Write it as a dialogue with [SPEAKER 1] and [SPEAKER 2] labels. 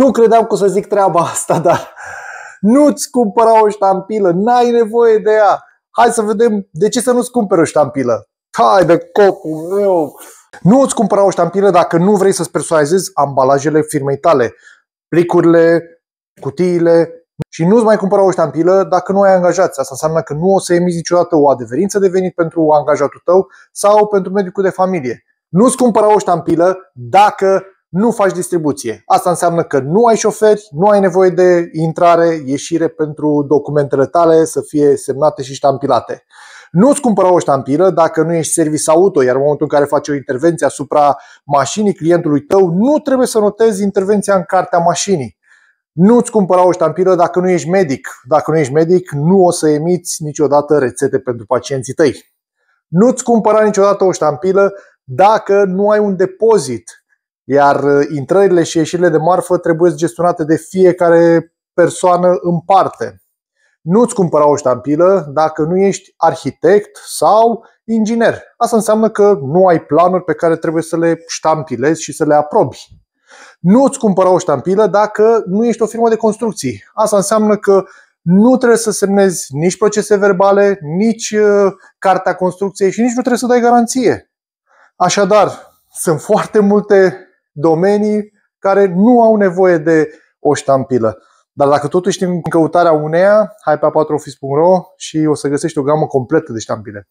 [SPEAKER 1] Nu credeam că o să zic treaba asta, dar nu-ți cumpăra o ștampilă, n-ai nevoie de ea. Hai să vedem de ce să nu-ți cumperi o ștampilă. Hai de copul meu! Nu-ți cumpăra o ștampilă dacă nu vrei să-ți personalizezi ambalajele firmei tale, plicurile, cutiile și nu-ți mai cumpăra o ștampilă dacă nu ai angajați. Asta înseamnă că nu o să emiți niciodată o adeverință de venit pentru angajatul tău sau pentru medicul de familie. Nu-ți cumpăra o ștampilă dacă nu faci distribuție. Asta înseamnă că nu ai șoferi, nu ai nevoie de intrare, ieșire pentru documentele tale să fie semnate și ștampilate. Nu-ți cumpăra o ștampilă dacă nu ești servis auto, iar în momentul în care faci o intervenție asupra mașinii clientului tău, nu trebuie să notezi intervenția în cartea mașinii. Nu-ți cumpăra o ștampilă dacă nu ești medic. Dacă nu ești medic, nu o să emiți niciodată rețete pentru pacienții tăi. Nu-ți cumpăra niciodată o ștampilă dacă nu ai un depozit iar uh, intrările și ieșirile de marfă trebuie gestionate de fiecare persoană în parte. Nu-ți cumpăra o ștampilă dacă nu ești arhitect sau inginer. Asta înseamnă că nu ai planuri pe care trebuie să le ștampilezi și să le aprobi. Nu-ți cumpăra o ștampilă dacă nu ești o firmă de construcții. Asta înseamnă că nu trebuie să semnezi nici procese verbale, nici uh, cartea construcției și nici nu trebuie să dai garanție. Așadar, sunt foarte multe domenii care nu au nevoie de o ștampilă. Dar dacă totuși ești în căutarea uneia, hai pe a4office.ro și o să găsești o gamă completă de ștampile.